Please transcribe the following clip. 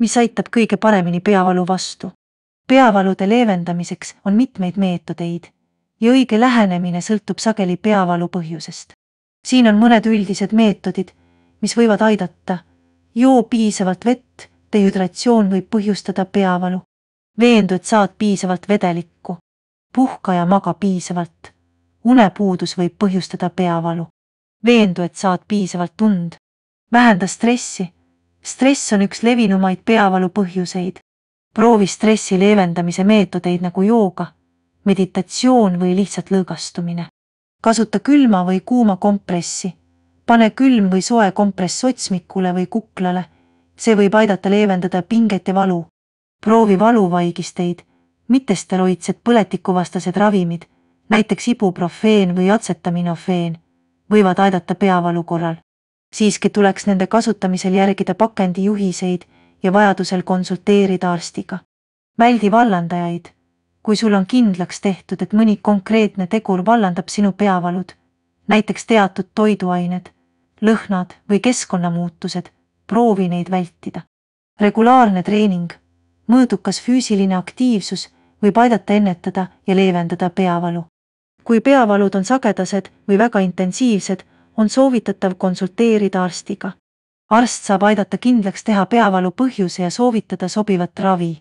mis aitab kõige paremini peavalu vastu. peavalude leevendamiseks on mitmeid meetodeid ja õige lähenemine sõltub sageli peavalu põhjusest. siin on mõned üldised meetodid, mis võivad aidata. joo piisavalt vett, dehüdratsioon võib põhjustada peavalu. veendu, et saad piisavalt vedelikku. puhka ja maga piisavalt. unepuudus võib põhjustada peavalu. veendu, et saad piisavalt und. vähenda stressi stress on üks levinumaid peavalu põhjuseid. proovi stressi leevendamise meetodeid nagu jooga, meditatsioon või lihtsalt lõõgastumine. kasuta külma või kuuma kompressi. pane külm või soe kompress otsmikule või kuklale. see võib aidata leevendada pinget ja valu. proovi valuvaigisteid, mittesteroidsed põletikuvastased ravimid, näiteks ibuprofeen või atsetamidofeen, võivad aidata peavalu korral siiski tuleks nende kasutamisel järgida pakendijuhiseid ja vajadusel konsulteerida arstiga. väldi vallandajaid. kui sul on kindlaks tehtud, et mõni konkreetne tegur vallandab sinu peavalud, näiteks teatud toiduained, lõhnad või keskkonnamuutused, proovi neid vältida. regulaarne treening, mõõdukas füüsiline aktiivsus võib aidata ennetada ja leevendada peavalu. kui peavalud on sagedased või väga intensiivsed, on soovitatav konsulteerida arstiga. arst saab aidata kindlaks teha peavalu põhjuse ja soovitada sobivat ravi.